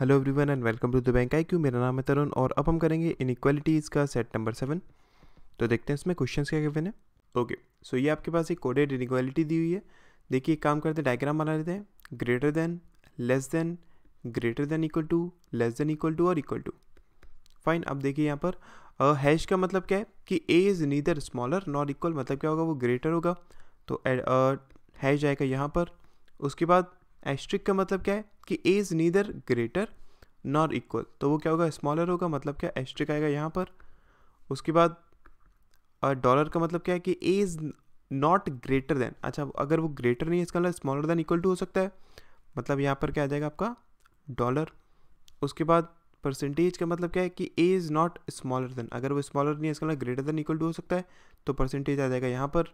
hello everyone and welcome to the bank I Q मेरा नाम है तरुण और अब हम करेंगे इनक्वालिटीज़ का सेट नंबर सेवन तो देखते हैं इसमें क्वेश्चन क्या क्या है ओके सो ये आपके पास एक कोडेड इन दी हुई है देखिए एक काम करते डायग्राम बना लेते हैं greater than less than greater than equal to less than equal to और इक्वल टू फाइन अब देखिए यहाँ पर हैश uh, का मतलब क्या है कि A is neither smaller not equal मतलब क्या होगा वो ग्रेटर होगा तो हैश uh, जाएगा यहाँ पर उसके बाद एस्ट्रिक का मतलब क्या है कि A is neither greater nor equal तो वो क्या होगा स्मॉलर होगा मतलब क्या एस्ट्रिक आएगा यहाँ पर उसके बाद डॉलर का मतलब क्या है कि A is not greater than अच्छा अगर वो ग्रेटर नहीं है इसका मतलब स्मॉलर देन इक्वल टू हो सकता है मतलब यहाँ पर क्या आ जाएगा आपका डॉलर उसके बाद परसेंटेज का मतलब क्या है कि A is not smaller than अगर वो स्मॉलर नहीं है इसका मतलब ग्रेटर देन इक्वल टू हो सकता है तो परसेंटेज आ जाएगा यहाँ पर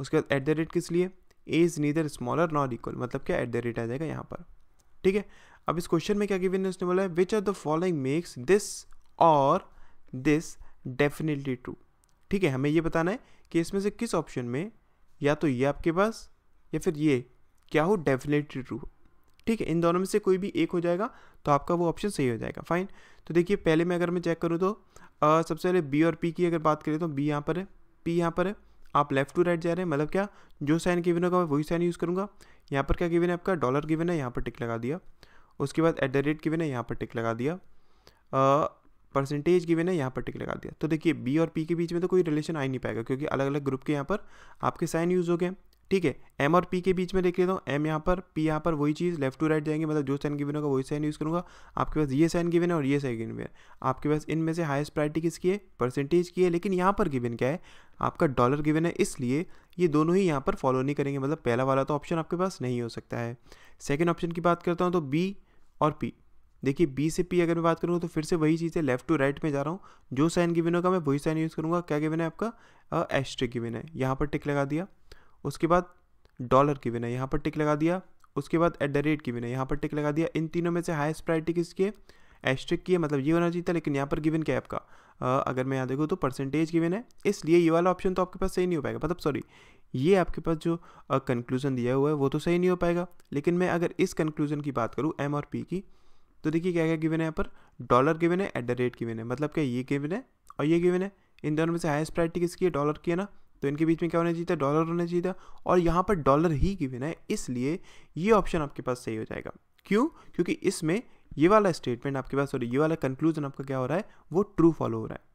उसके बाद एट द रेट किस लिए A is neither smaller not equal मतलब क्या एट द रेट आ जाएगा यहाँ पर ठीक है अब इस क्वेश्चन में क्या गिवन है उसने बोला है which are the following makes this और दिस डेफिनेटली ट्रू ठीक है हमें ये बताना है कि इसमें से किस ऑप्शन में या तो ये आपके पास या फिर ये क्या हो डेफिनेटली ट्रू ठीक है इन दोनों में से कोई भी एक हो जाएगा तो आपका वो ऑप्शन सही हो जाएगा फाइन तो देखिए पहले मैं अगर मैं चेक करूँ तो आ, सबसे पहले बी और पी की अगर बात करें तो बी यहाँ पर है पी यहाँ पर है आप लेफ्ट टू राइट जा रहे हैं मतलब क्या जो साइन गिवन होगा मैं वही साइन यूज़ करूँगा यहाँ पर क्या गिवन है आपका डॉलर गिवन है यहाँ पर टिक लगा दिया उसके बाद एट द रेट गिवन है यहाँ पर टिक लगा दिया परसेंटेज गिवन है यहाँ पर टिक लगा दिया तो देखिए बी और पी के बीच में तो कोई रिलेशन आ ही नहीं पाएगा क्योंकि अलग अलग ग्रुप के यहाँ पर आपके साइन यूज़ हो गए ठीक है एम और पी के बीच में देख लेता हूँ एम यहाँ पर पी यहाँ पर वही चीज़ लेफ्ट टू राइट जाएंगे मतलब जो साइन गिवन होगा वही साइन यूज़ करूँगा आपके पास ये साइन गिवन है और ये साइन गिवन है आपके पास इनमें से हाईएस्ट प्रायरिटी किसकी है परसेंटेज की है लेकिन यहाँ पर गिवन क्या है आपका डॉलर गिवन है इसलिए ये दोनों ही यहाँ पर फॉलो नहीं करेंगे मतलब पहला वाला तो ऑप्शन आपके पास नहीं हो सकता है सेकेंड ऑप्शन की बात करता हूँ तो बी और पी देखिए बी से पी अगर मैं बात करूँ तो फिर से वही चीज़ है लेफ्ट टू राइट में जा रहा हूँ जो साइन गिवन होगा मैं वही साइन यूज़ करूँगा क्या गिवन है आपका एस्ट्रिक गिवन है यहाँ पर टिक लगा दिया उसके बाद डॉलर की बिना यहाँ पर टिक लगा दिया उसके बाद एट द रेट की बिना यहाँ पर टिक लगा दिया इन तीनों में से हाइस्ट प्रायरिटी किसकी है एस्ट्रिक की है मतलब ये होना चाहिए था लेकिन यहाँ पर गिवन क्या है आपका आ, अगर मैं यहाँ देखूँ तो परसेंटेज गिवन है इसलिए ये वाला ऑप्शन तो आपके पास सही नहीं हो पाएगा मतलब सॉरी ये आपके पास जो कंक्लूजन दिया हुआ है वो तो सही नहीं हो पाएगा लेकिन मैं अगर इस कंक्लूजन की बात करूँ एम और पी की तो देखिए क्या क्या गिवन है यहाँ पर डॉलर गिवन है एट द रेट गिवन है मतलब क्या ये गिवन है और ये गिवन है इन दोनों में से हाइस्ट प्रायरिटी किसकी है डॉलर की है ना तो इनके बीच में क्या होना चाहिए था डॉलर होना चाहिए था और यहाँ पर डॉलर ही गिवन है इसलिए ये ऑप्शन आपके पास सही हो जाएगा क्यों क्योंकि इसमें ये वाला स्टेटमेंट आपके पास सॉरी ये वाला कंक्लूजन आपका क्या हो रहा है वो ट्रू फॉलो हो रहा है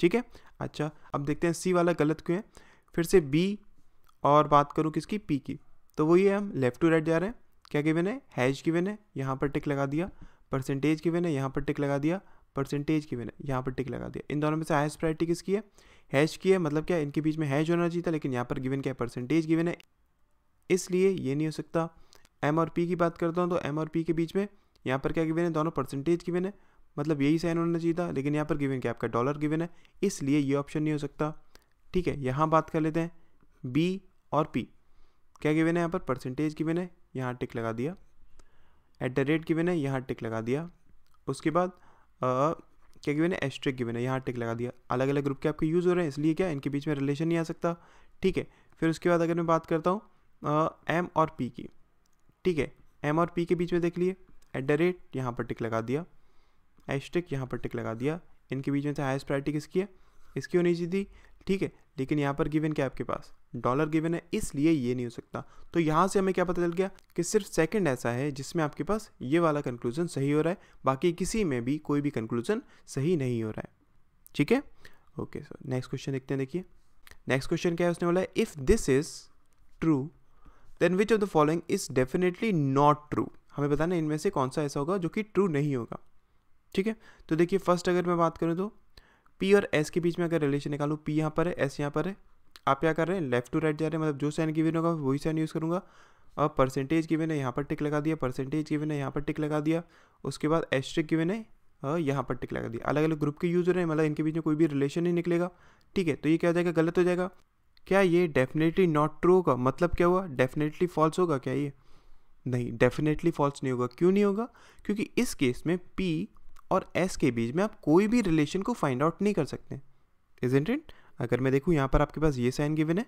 ठीक है अच्छा अब देखते हैं सी वाला गलत क्यों है फिर से बी और बात करूँ किसकी पी की तो वो ये हम लेफ्ट टू राइट जा रहे हैं क्या गिवन है हैज गिवन है यहाँ पर टिक लगा दिया परसेंटेज गिवन है यहाँ पर टिक लगा दिया परसेंटेज गिवन है यहाँ पर टिक लगा दिया इन दोनों में से हाइस्ट प्रायरिटी किसकी है हैच की है मतलब क्या इनके बीच में हैच होना चाहिए था लेकिन यहाँ पर गिवन क्या परसेंटेज गिवन है इसलिए ये नहीं हो सकता एम और पी की बात करता हूँ तो एम और पी के बीच में यहाँ पर क्या गिवन है दोनों परसेंटेज गिवन है मतलब यही साइन होना चाहिए था लेकिन यहाँ पर गिवन क्या आपका डॉलर गिवन है इसलिए ये ऑप्शन नहीं हो सकता ठीक है यहाँ बात कर लेते हैं बी और पी क्या गिवन है यहाँ पर परसेंटेज गिवन है यहाँ टिक लगा दिया एट द रेट गिवन है यहाँ टिक लगा दिया उसके बाद क्या गिवन है एस्ट्रिक गिवन है यहाँ टिक लगा दिया अलग अलग ग्रुप के आपके यूज़ हो रहे हैं इसलिए क्या इनके बीच में रिलेशन नहीं आ सकता ठीक है फिर उसके बाद अगर मैं बात करता हूँ एम और पी की ठीक है एम और पी के बीच में देख लिए एट द रेट यहाँ पर टिक लगा दिया एस्ट्रिक यहाँ पर टिक लगा दिया इनके बीच में से हाइस्ट प्रायरिटी किसकी है इसकी होनी चाहिए थी ठीक है लेकिन यहाँ पर गिवन क्या आपके पास डॉलर गिवन है इसलिए ये नहीं हो सकता तो यहाँ से हमें क्या पता चल गया कि सिर्फ सेकंड ऐसा है जिसमें आपके पास ये वाला कंक्लूजन सही हो रहा है बाकी किसी में भी कोई भी कंक्लूजन सही नहीं हो रहा है ठीक है ओके सर नेक्स्ट क्वेश्चन देखते हैं देखिए नेक्स्ट क्वेश्चन क्या है उसने बोला है if this is true then which of the following is definitely not true हमें बताना इनमें से कौन सा ऐसा होगा जो कि ट्रू नहीं होगा ठीक है तो देखिए फर्स्ट अगर मैं बात करूँ तो पी और एस के बीच में अगर रिलेशन निकालूँ पी यहाँ पर है एस यहाँ पर है आप क्या कर रहे हैं लेफ्ट टू राइट जा रहे हैं मतलब जो साइन गिवन होगा वही साइन यूज़ करूँगा और परसेंटेज गिवन है यहाँ पर टिक लगा दिया परसेंटेज गिवन है यहाँ पर टिक लगा दिया उसके बाद एस्ट्रिक गिवन है और यहाँ पर टिक लगा दिया अलग अलग ग्रुप के यूज़र हैं मतलब इनके बीच में कोई भी रिलेशन नहीं निकलेगा ठीक है तो ये क्या हो जाएगा गलत हो जाएगा क्या ये डेफिनेटली नॉट ट्रू होगा मतलब क्या हुआ डेफिनेटली फॉल्स होगा क्या ये नहीं डेफिनेटली फॉल्स नहीं होगा क्यों नहीं होगा क्योंकि इस केस में पी और एस के बीच में आप कोई भी रिलेशन को फाइंड आउट नहीं कर सकते इज इंट इट अगर मैं देखूँ यहाँ पर आपके पास ये साइन गिवन है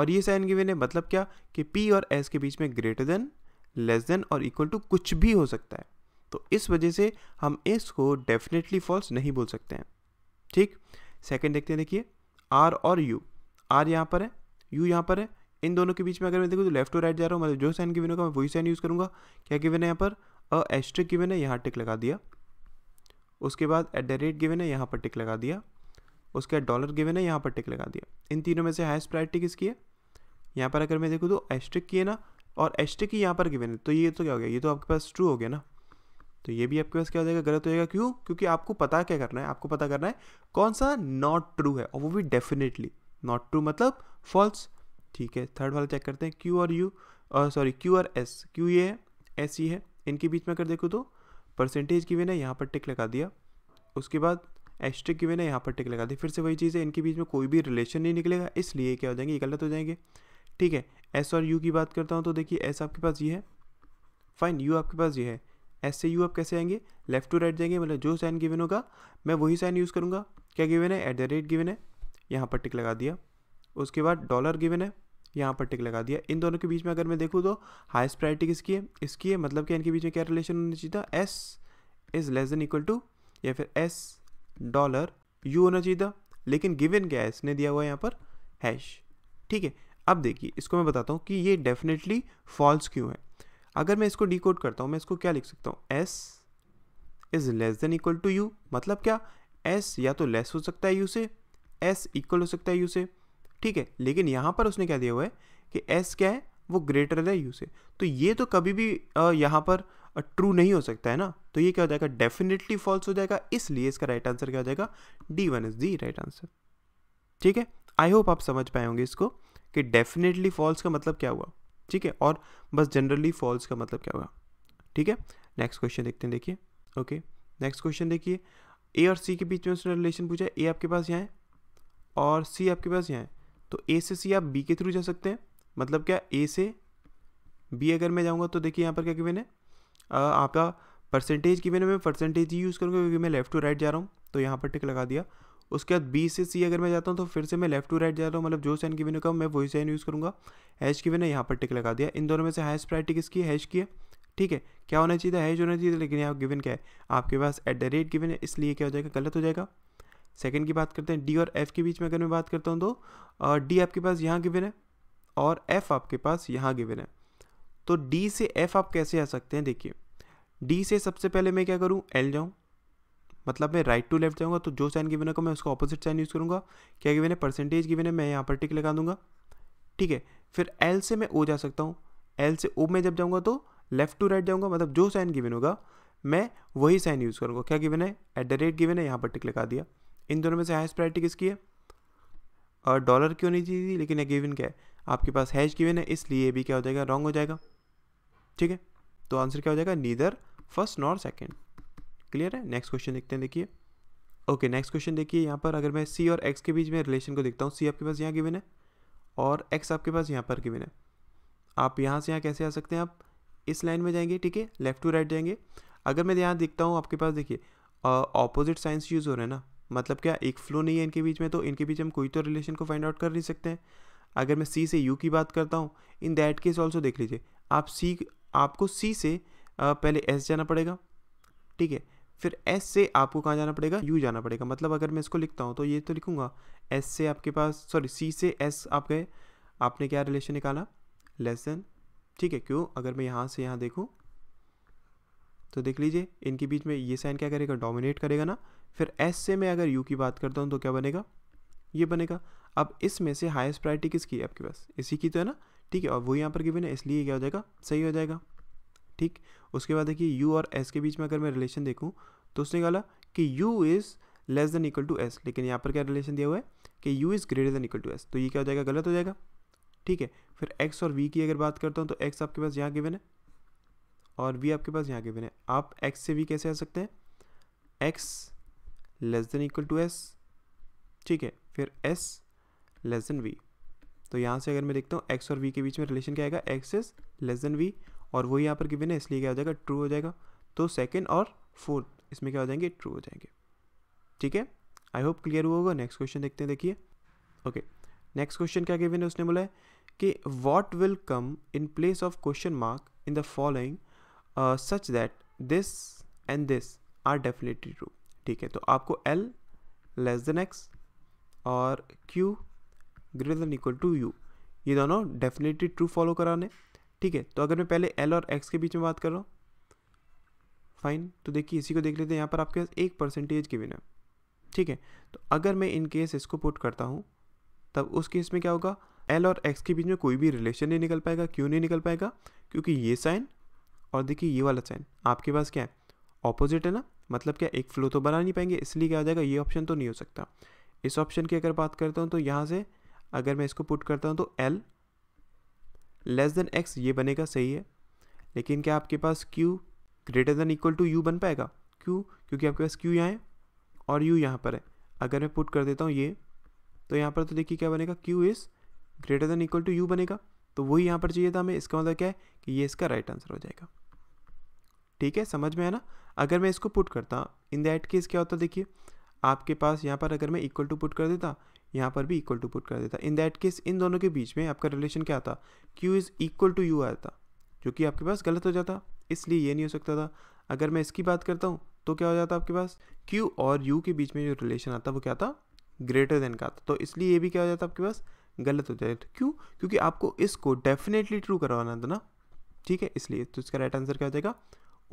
और ये साइन गिवन है मतलब क्या कि पी और एस के बीच में ग्रेटर देन लेस देन और इक्वल टू कुछ भी हो सकता है तो इस वजह से हम को डेफिनेटली फॉल्स नहीं बोल सकते हैं ठीक सेकेंड देखते हैं देखिए आर और यू आर यहाँ पर है यू यहाँ पर है इन दोनों के बीच में अगर मैं देखूँ तो लेफ्ट टू राइट जा रहा हूँ मतलब जो साइन गिवन होगा मैं वही साइन यूज़ करूँगा क्या गिवन है यहाँ पर अ एस्ट्रिक गिवन है यहाँ टिक लगा दिया उसके बाद एट द रेट गिवन है यहाँ पर टिक लगा दिया उसके बाद डॉलर गिवन है यहाँ पर टिक लगा दिया इन तीनों में से हाइस्ट प्रायरिटी किसकी है यहाँ पर अगर मैं देखूँ तो एस्ट्रिक की है ना और एस्ट्रिक ही यहाँ पर गिवन है तो ये तो क्या हो गया ये तो आपके पास ट्रू हो गया ना तो ये भी आपके पास क्या हो जाएगा गलत हो जाएगा क्यों क्योंकि आपको पता क्या करना है आपको पता करना है कौन सा नॉट ट्रू है और वो भी डेफिनेटली नॉट ट्रू मतलब फॉल्स ठीक है थर्ड वाला चेक करते हैं क्यू और यू सॉरी क्यू और एस क्यू ये है एस ये है इनके बीच में अगर देखो तो परसेंटेज की है यहाँ पर टिक लगा दिया उसके बाद एस्ट्रिक की है यहाँ पर टिक लगा दी फिर से वही चीज़ है इनके बीच में कोई भी रिलेशन नहीं निकलेगा इसलिए क्या हो जाएंगे ये गलत हो जाएंगे ठीक है एस और यू की बात करता हूँ तो देखिए एस आपके पास ये है फाइन यू आपके पास ये है एस से यू आप कैसे आएंगे लेफ्ट टू राइट जाएंगे मतलब जो साइन गिवन होगा मैं वही साइन यूज़ करूँगा क्या गिवन है एट द रेट गिवन है यहाँ पर टिक लगा दिया उसके बाद डॉलर गिवन है यहाँ पर टिक लगा दिया इन दोनों के बीच में अगर मैं देखूँ तो हाइस्ट प्रायरिटी किसकी है इसकी है मतलब कि इनके बीच में क्या रिलेशन होना चाहिए था S is less than equal to या फिर एस डॉलर यू होना चाहिए था लेकिन गिवन क्या है इसने दिया हुआ है यहाँ पर हैश ठीक है अब देखिए इसको मैं बताता हूँ कि ये डेफिनेटली फॉल्स क्यों है अगर मैं इसको डिकोड करता हूँ मैं इसको क्या लिख सकता हूँ S is less than equal to U मतलब क्या एस या तो लेस हो सकता है यू से एस इक्वल हो सकता है यू से ठीक है लेकिन यहाँ पर उसने क्या दिया हुआ है कि एस क्या है वो ग्रेटर है यू से तो ये तो कभी भी यहाँ पर ट्रू नहीं हो सकता है ना तो ये क्या हो जाएगा डेफिनेटली फॉल्स हो जाएगा इसलिए इसका राइट आंसर क्या हो जाएगा D one is the right answer ठीक है आई होप आप समझ पाए होंगे इसको कि डेफिनेटली फॉल्स का मतलब क्या हुआ ठीक है और बस जनरली फॉल्स का मतलब क्या हुआ ठीक है नेक्स्ट क्वेश्चन देखते हैं देखिए ओके नेक्स्ट क्वेश्चन देखिए ए और सी के बीच में उसने रिलेशन पूछा ए आपके पास यहाँ है और सी आपके पास यहाँ है तो ए से सी आप बी के थ्रू जा सकते हैं मतलब क्या ए से बी अगर मैं जाऊँगा तो देखिए यहाँ पर क्या गिवन है आपका परसेंटेज गिवन है मैं परसेंटेज ही यूज़ करूँगा क्योंकि मैं लेफ्ट टू राइट जा रहा हूँ तो यहाँ पर टिक लगा दिया उसके बाद बी से सी अगर मैं जाता हूँ तो फिर से मैं लेफ्ट टू राइट जा रहा हूँ मतलब जो साइन गिवन होगा मैं वही साइन यूज़ करूँगा हैश गिवन है यहाँ पर टिक लगा दिया इन दोनों में से हाइस्ट प्रायरिटी किसकी हैश की है ठीक है क्या होना चाहिए हैश होना चाहिए लेकिन यहाँ गिवन क्या है आपके पास एट द रेट गिवन है इसलिए क्या हो जाएगा गलत हो जाएगा सेकेंड की बात करते हैं डी और एफ के बीच में अगर मैं बात करता हूँ तो डी आपके पास यहाँ गिविन है और एफ आपके पास यहाँ गिविन है तो डी से एफ आप कैसे आ सकते हैं देखिए डी से सबसे पहले मैं क्या करूँ एल जाऊँ मतलब मैं राइट टू लेफ्ट जाऊँगा तो जो साइन गिवन होगा मैं उसका ऑपोजिट साइन यूज़ करूँगा क्या गिवन है परसेंटेज गिवन है मैं यहाँ पर टिक लगा दूंगा ठीक है फिर एल से मैं ओ जा सकता हूँ एल से ओ में जब जाऊँगा तो लेफ्ट टू राइट जाऊँगा मतलब जो साइन गिवन होगा मैं वही साइन यूज़ करूँगा क्या गिवन है एट द रेट गिवन है यहाँ पर टिक लगा दिया इन दोनों में से हाइस्ट प्रायरिटी किसकी है और डॉलर क्यों नहीं दी थी लेकिन ये गिवन क्या है आपके पास हैज गिवन है इसलिए भी क्या हो जाएगा रॉन्ग हो जाएगा ठीक है तो आंसर क्या हो जाएगा neither first nor second clear है नेक्स्ट क्वेश्चन देखते हैं देखिए ओके नेक्स्ट क्वेश्चन देखिए यहाँ पर अगर मैं सी और एक्स के बीच में रिलेशन को देखता हूँ सी आपके पास यहाँ गिवन है और एक्स आपके पास यहाँ पर गिवन है आप यहाँ से यहाँ कैसे आ सकते हैं आप इस लाइन में जाएंगे ठीक है लेफ्ट टू राइट जाएंगे अगर मैं यहाँ देखता हूँ आपके पास देखिए ऑपोजिट साइंस यूज़ हो रहे हैं ना मतलब क्या एक फ़्लो नहीं है इनके बीच में तो इनके बीच हम कोई तो रिलेशन को फाइंड आउट कर नहीं सकते हैं अगर मैं सी से यू की बात करता हूँ इन दैट केस ऑल्सो देख लीजिए आप सी आपको सी से पहले एस जाना पड़ेगा ठीक है फिर एस से आपको कहाँ जाना पड़ेगा यू जाना पड़ेगा मतलब अगर मैं इसको लिखता हूँ तो ये तो लिखूँगा एस से आपके पास सॉरी सी से एस आप गए आपने क्या रिलेशन निकाला लेस देन ठीक है क्यों अगर मैं यहाँ से यहाँ देखूँ तो देख लीजिए इनके बीच में ये साइन क्या करेगा डोमिनेट करेगा ना फिर एस से मैं अगर यू की बात करता हूँ तो क्या बनेगा ये बनेगा अब इसमें से हाईएस्ट प्रायरिटी किसकी है आपके पास इसी की तो है ना ठीक है और वो यहाँ पर गिवन है इसलिए क्या हो जाएगा सही हो जाएगा ठीक उसके बाद देखिए यू और एस के बीच में अगर मैं रिलेशन देखूँ तो उसने कहा कि U is less than equal to S लेकिन यहाँ पर क्या रिलेशन दिया हुआ है कि U is greater than equal to S तो ये क्या हो जाएगा गलत हो जाएगा ठीक है फिर एक्स और वी की अगर बात करता हूँ तो एक्स आपके पास यहाँ गिवन है और वी आपके पास यहाँ गिवन है आप एक्स से वी कैसे आ सकते हैं X less than equal to S ठीक है फिर एस लेस देन वी तो यहाँ से अगर मैं देखता हूँ एक्स और वी के बीच में रिलेशन क्या आएगा X is less than V और वही यहाँ पर गिवन है इसलिए क्या हो जाएगा ट्रू हो जाएगा तो सेकेंड और फोर्थ इसमें क्या हो जाएंगे ट्रू हो जाएंगे ठीक है आई होप क्लियर हुआ होगा नेक्स्ट क्वेश्चन देखते हैं देखिए ओके नेक्स्ट क्वेश्चन क्या गिवन है उसने बोला है कि what will come in place of question mark in the following such that this and this are definitely true ठीक है तो आपको एल लेस देन एक्स और Q greater than equal to U ये दोनों डेफिनेटली ट्रू फॉलो कराने ठीक है तो अगर मैं पहले एल और एक्स के बीच में बात कर रहा हूँ फाइन तो देखिए इसी को देख लेते हैं यहाँ पर आपके पास एक परसेंटेज के बिना ठीक है तो अगर मैं इन केस इसको पुट करता हूँ तब उस केस में क्या होगा एल और एक्स के बीच में कोई भी रिलेशन नहीं निकल पाएगा क्यों नहीं निकल पाएगा क्योंकि ये साइन और देखिए ये वाला साइन आपके पास क्या है ऑपोजिट है ना मतलब क्या एक फ्लो तो बना नहीं पाएंगे इसलिए क्या हो जाएगा ये ऑप्शन तो नहीं हो सकता इस ऑप्शन की अगर बात करता हूँ तो यहाँ से अगर मैं इसको पुट करता हूँ तो एल लेस देन एक्स ये बनेगा सही है लेकिन क्या आपके पास Q greater than equal to U बन पाएगा क्यू क्योंकि आपके पास क्यू यहाँ है और यू यहाँ पर है अगर मैं पुट कर देता हूँ ये तो यहाँ पर तो देखिए क्या बनेगा Q is greater than equal to U बनेगा तो वही यहाँ पर चाहिए था हमें इसका मतलब क्या है कि ये इसका राइट आंसर हो जाएगा ठीक है समझ में है ना अगर मैं इसको पुट करता इन दैट केस क्या होता देखिए आपके पास यहाँ पर अगर मैं इक्वल टू पुट कर देता यहाँ पर भी इक्वल टू पुट कर देता इन दैट केस इन दोनों के बीच में आपका रिलेशन क्या आता Q is equal to U आता जो कि आपके पास गलत हो जाता इसलिए ये नहीं हो सकता था अगर मैं इसकी बात करता हूँ तो क्या हो जाता आपके पास क्यू और यू के बीच में जो रिलेशन आता वो क्या था ग्रेटर देन का आता तो इसलिए ये भी क्या हो जाता आपके पास गलत हो जाता क्यों क्योंकि आपको इसको डेफिनेटली ट्रू करवाना था ना ठीक है इसलिए तो इसका राइट आंसर क्या हो जाएगा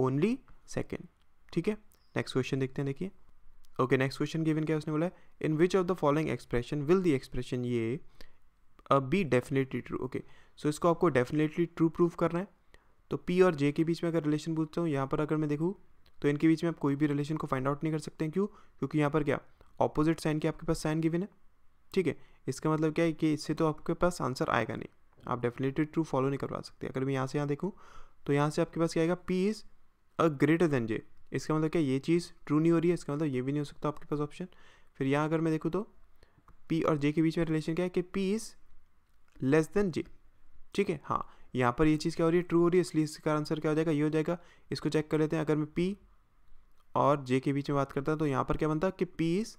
ओनली सेकेंड ठीक है नेक्स्ट क्वेश्चन देखते हैं देखिए ओके नेक्स्ट क्वेश्चन गिवन क्या उसने बोला है in which of the following expression will the expression ये be definitely true okay so इसको आपको डेफिनेटली ट्रू प्रूव करना है तो पी और जे के बीच में अगर रिलेशन पूछता हूँ यहाँ पर अगर मैं देखूँ तो इनके बीच में आप कोई भी रिलेशन को फाइंड आउट नहीं कर सकते हैं क्यों क्योंकि यहाँ पर क्या ऑपोजिट साइन के आपके पास साइन गिवन है ठीक है इसका मतलब क्या है कि इससे तो आपके पास आंसर आएगा नहीं आप डेफिनेटली ट्रू फॉलो नहीं करवा सकते अगर मैं यहाँ से यहाँ देखूँ तो यहाँ से आपके पास क्या आएगा P is a greater than J इसका मतलब क्या ये चीज़ ट्रू नहीं हो रही है इसका मतलब ये भी नहीं हो सकता आपके पास ऑप्शन फिर यहाँ अगर मैं देखूँ तो पी और जे के बीच में रिलेशन क्या है कि P is less than J ठीक है हाँ यहाँ पर ये चीज़ क्या हो रही है ट्रू हो रही है इसलिए इसका आंसर क्या हो जाएगा ये हो जाएगा इसको चेक कर लेते हैं अगर मैं पी और जे के बीच में बात करता हूँ तो यहाँ पर क्या बनता कि P is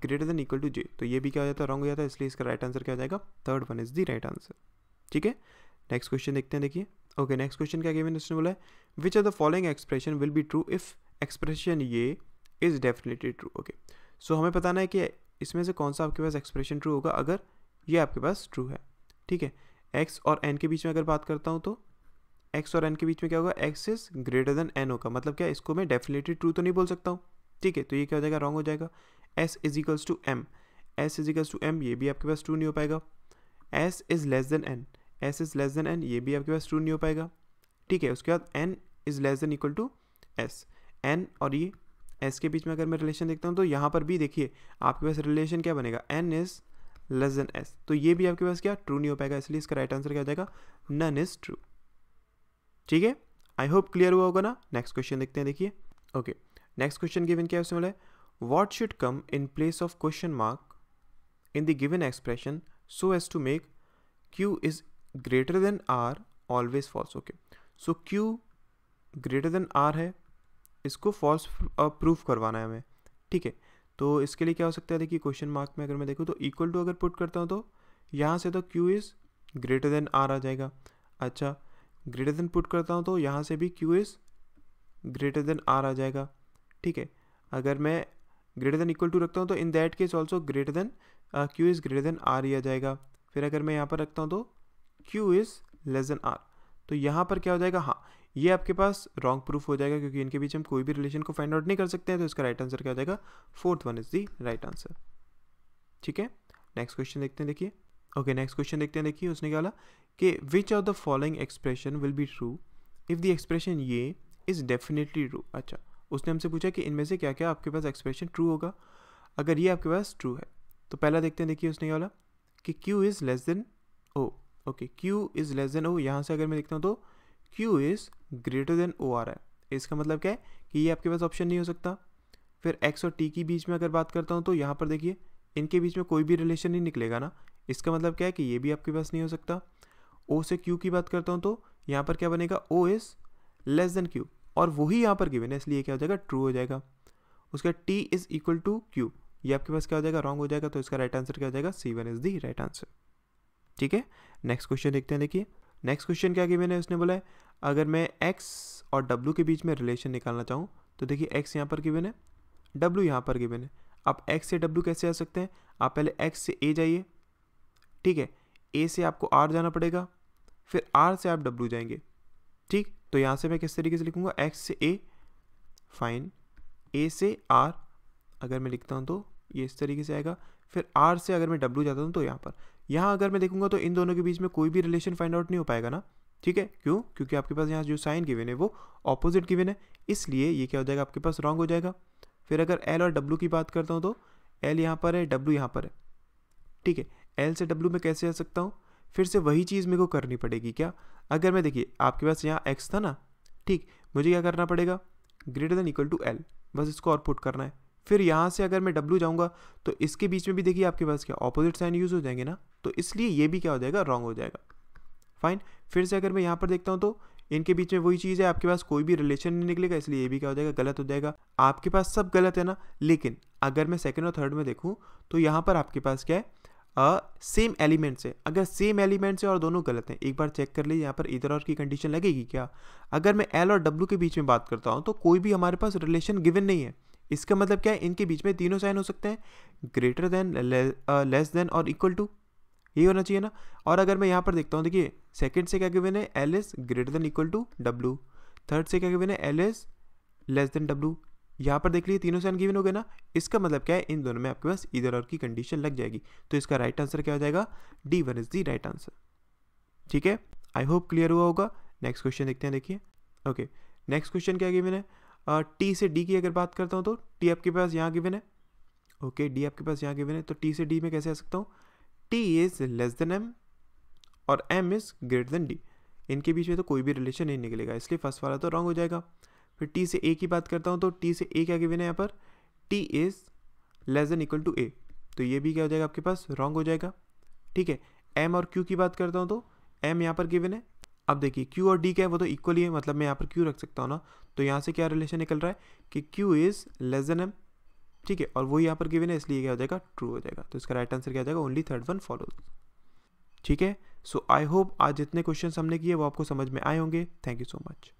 greater than equal to J तो ये भी क्या हो जाता है रॉन्ग हो जाता है इसलिए इसका राइट आंसर क्या हो जाएगा third one is the right answer ठीक है नेक्स्ट क्वेश्चन देखते हैं देखिए ओके नेक्स्ट क्वेश्चन क्या गिवन इसने बोला है which are the following expression will be true if expression ये is definitely true okay so हमें बताना है कि इसमें से कौन सा आपके पास एक्सप्रेशन ट्रू होगा अगर ये आपके पास ट्रू है ठीक है एक्स और एन के बीच में अगर बात करता हूँ तो एक्स और एन के बीच में क्या होगा X is greater than N होगा मतलब क्या इसको मैं डेफिनेटली ट्रू तो नहीं बोल सकता हूँ ठीक है तो ये क्या हो जाएगा रॉन्ग हो जाएगा S is equals to M S is equals to M ये भी आपके पास ट्रू नहीं हो पाएगा S is less than N S is less than N ये भी आपके पास ट्रू नहीं हो पाएगा ठीक है उसके बाद N is less than equal to S N और ये एस के बीच में अगर मैं रिलेशन देखता हूँ तो यहाँ पर भी देखिए आपके पास रिलेशन क्या बनेगा N is less than S तो ये भी आपके पास क्या ट्रू नहीं हो पाएगा इसलिए इसका राइट आंसर क्या हो जाएगा नन इज़ ट्रू ठीक है आई होप क्लियर हुआ होगा ना नेक्स्ट क्वेश्चन देखते हैं देखिए ओके नेक्स्ट क्वेश्चन गिवन क्या है उसमें है what should come in place of question mark in the given expression so as to make Q is greater than R always false okay so Q greater than R है इसको false proof करवाना है हमें ठीक है तो इसके लिए क्या हो सकता है देखिए क्वेश्चन मार्क में अगर मैं देखूँ तो इक्वल टू अगर पुट करता हूँ तो यहाँ से तो Q is greater than R आ जाएगा अच्छा ग्रेटर देन पुट करता हूँ तो यहाँ से भी Q is greater than R आ जाएगा ठीक है अगर मैं ग्रेटर देन इक्वल टू रखता हूँ तो in that case also greater than Q is greater than R ही आ जाएगा फिर अगर मैं यहाँ पर रखता हूँ तो Q is less than R तो यहाँ पर क्या हो जाएगा हाँ ये आपके पास रॉन्ग प्रूफ हो जाएगा क्योंकि इनके बीच हम कोई भी रिलेशन को फाइंड आउट नहीं कर सकते हैं तो इसका राइट आंसर क्या हो जाएगा fourth one is the right answer ठीक है नेक्स्ट क्वेश्चन देखते हैं देखिए ओके नेक्स्ट क्वेश्चन देखते हैं देखिए उसने क्या बोला कि which of the following expression will be true if the expression ये इज़ डेफिनेटली ट्रू अच्छा उसने हमसे पूछा कि इनमें से क्या क्या आपके पास एक्सप्रेशन ट्रू होगा अगर ये आपके पास ट्रू है तो पहला देखते हैं देखिए उसने क्या बोला कि Q is less than O okay Q is less than O यहाँ से अगर मैं देखता हूँ तो Q is greater than O आ रहा है इसका मतलब क्या है कि ये आपके पास ऑप्शन नहीं हो सकता फिर एक्स और टी की बीच में अगर बात करता हूँ तो यहाँ पर देखिए इनके बीच में कोई भी रिलेशन नहीं निकलेगा ना इसका मतलब क्या है कि ये भी आपके पास नहीं हो सकता ओ से क्यू की बात करता हूँ तो यहाँ पर क्या बनेगा O is less than Q और वही यहाँ पर गिवन है इसलिए क्या हो जाएगा ट्रू हो जाएगा उसका T is equal to Q ये आपके पास क्या हो जाएगा रॉन्ग हो जाएगा तो इसका राइट आंसर क्या हो जाएगा C one is the right answer ठीक है नेक्स्ट क्वेश्चन देखते हैं देखिए नेक्स्ट क्वेश्चन क्या कि मैंने उसने बोला है अगर मैं एक्स और डब्ल्यू के बीच में रिलेशन निकालना चाहूँ तो देखिए एक्स यहाँ पर गिवन है डब्ल्यू यहाँ पर गिवन है आप एक्स से डब्ल्यू कैसे आ सकते हैं आप पहले एक्स से ए जाइए ठीक है ए से आपको आर जाना पड़ेगा फिर आर से आप डब्ल्यू जाएंगे ठीक तो यहाँ से मैं किस तरीके से लिखूँगा एक्स से ए फाइन ए से आर अगर मैं लिखता हूँ तो ये इस तरीके से आएगा फिर आर से अगर मैं डब्ल्यू जाता हूँ तो यहाँ पर यहाँ अगर मैं देखूंगा तो इन दोनों के बीच में कोई भी रिलेशन फाइंड आउट नहीं हो पाएगा ना ठीक है क्यों क्योंकि आपके पास यहाँ जो साइन गिवन है वो ऑपोजिट गिवन है इसलिए ये क्या हो जाएगा आपके पास रॉन्ग हो जाएगा फिर अगर एल और डब्ल्यू की बात करता हूँ तो एल यहाँ पर है डब्ल्यू यहाँ पर है ठीक है एल से डब्ल्यू में कैसे आ सकता हूँ फिर से वही चीज़ मेरे को करनी पड़ेगी क्या अगर मैं देखिए आपके पास यहाँ एक्स था ना ठीक मुझे क्या करना पड़ेगा greater than equal to L बस इसको आउटपुट करना है फिर यहाँ से अगर मैं डब्लू जाऊँगा तो इसके बीच में भी देखिए आपके पास क्या ऑपोजिट साइन यूज़ हो जाएंगे ना तो इसलिए ये भी क्या हो जाएगा रॉन्ग हो जाएगा फाइन फिर से अगर मैं यहाँ पर देखता हूँ तो इनके बीच में वही चीज़ है आपके पास कोई भी रिलेशन नहीं निकलेगा इसलिए ये भी क्या हो जाएगा गलत हो जाएगा आपके पास सब गलत है ना लेकिन अगर मैं सेकेंड और थर्ड में देखूँ तो यहाँ पर आपके पास क्या है सेम एलिमेंट्स है अगर सेम एलिमेंट्स है और दोनों गलत हैं एक बार चेक कर लीजिए यहाँ पर इधर और की कंडीशन लगेगी क्या अगर मैं एल और डब्ल्यू के बीच में बात करता हूँ तो कोई भी हमारे पास रिलेशन गिवन नहीं है इसका मतलब क्या है इनके बीच में तीनों साइन हो सकते हैं ग्रेटर देन लेस देन और इक्वल टू यही होना चाहिए ना और अगर मैं यहाँ पर देखता हूँ देखिए सेकंड से क्या गिवन है L S greater than equal to W third से क्या गिवन है L S less than W यहाँ पर देख लीजिए तीनों साइन गिवन हो गए ना इसका मतलब क्या है इन दोनों में आपके पास इधर और की कंडीशन लग जाएगी तो इसका राइट right आंसर क्या हो जाएगा D one is the right answer ठीक है आई होप क्लियर हुआ होगा नेक्स्ट क्वेश्चन देखते हैं देखिए ओके नेक्स्ट क्वेश्चन क्या गिवन है टी से डी की अगर बात करता हूँ तो टी आपके पास यहाँ गिवन है ओके डी आपके पास यहाँ गिवन है तो टी से डी में कैसे आ सकता हूँ T is less than M और M is greater than D इनके बीच में तो कोई भी रिलेशन नहीं निकलेगा इसलिए फर्स्ट वाला तो रॉन्ग हो जाएगा फिर टी से ए की बात करता हूँ तो टी से ए क्या गिवन है यहाँ पर T is less than equal to A तो ये भी क्या हो जाएगा आपके पास रॉन्ग हो जाएगा ठीक है एम और क्यू की बात करता हूँ तो एम यहाँ पर गिवन है अब देखिए क्यू और डी क्या है वो तो इक्वली है मतलब मैं यहाँ पर क्यू रख सकता हूँ ना तो यहाँ से क्या रिलेशन निकल रहा है कि Q is less than M ठीक है और वो यहाँ पर गिवन है इसलिए क्या हो जाएगा ट्रू हो जाएगा तो इसका राइट आंसर क्या हो जाएगा ओनली थर्ड वन फॉलो ठीक है सो आई होप आज जितने क्वेश्चन हमने किए वो आपको समझ में आए होंगे थैंक यू सो मच